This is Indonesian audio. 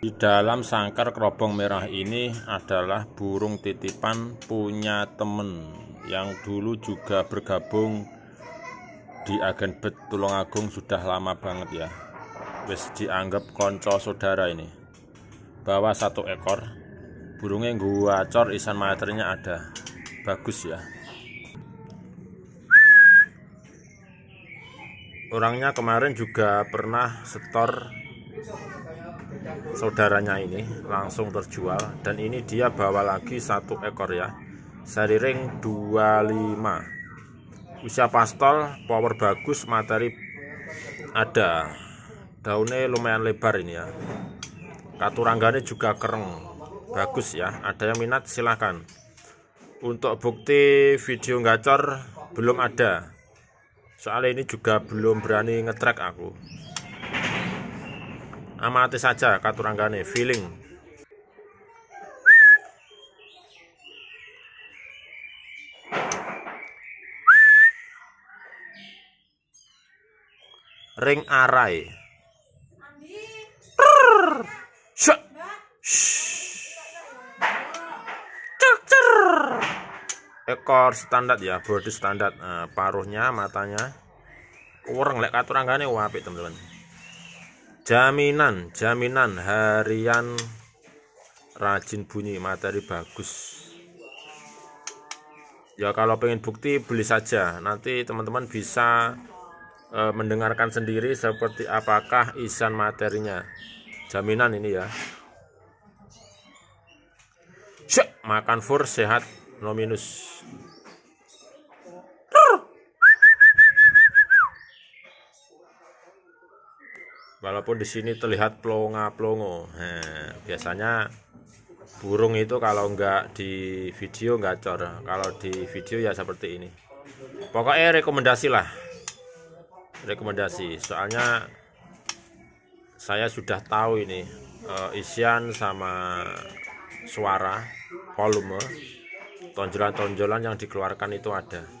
Di dalam sangkar kerobong merah ini adalah burung titipan punya temen yang dulu juga bergabung di agen Bet agung sudah lama banget ya. Wis dianggap konco saudara ini. Bawa satu ekor, burungnya gua cor isan materinya ada. Bagus ya. Orangnya kemarin juga pernah setor saudaranya ini langsung terjual dan ini dia bawa lagi satu ekor ya seri ring 25 usia pastol power bagus materi ada daunnya lumayan lebar ini ya katurangganya juga kereng bagus ya ada yang minat silahkan untuk bukti video gacor belum ada soalnya ini juga belum berani ngetrack aku amati saja katuranggane feeling ring arai ekor standar ya body standar eh, paruhnya matanya kurang lek katurang gani wapik teman-teman jaminan jaminan harian rajin bunyi materi bagus ya kalau pengen bukti beli saja nanti teman-teman bisa e, mendengarkan sendiri seperti apakah isan materinya jaminan ini ya Syuk, makan fur sehat no walaupun di sini terlihat plonga-plongo. Nah, biasanya burung itu kalau nggak di video nggak cor kalau di video ya seperti ini pokoknya rekomendasi lah rekomendasi soalnya saya sudah tahu ini uh, isian sama suara volume tonjolan-tonjolan yang dikeluarkan itu ada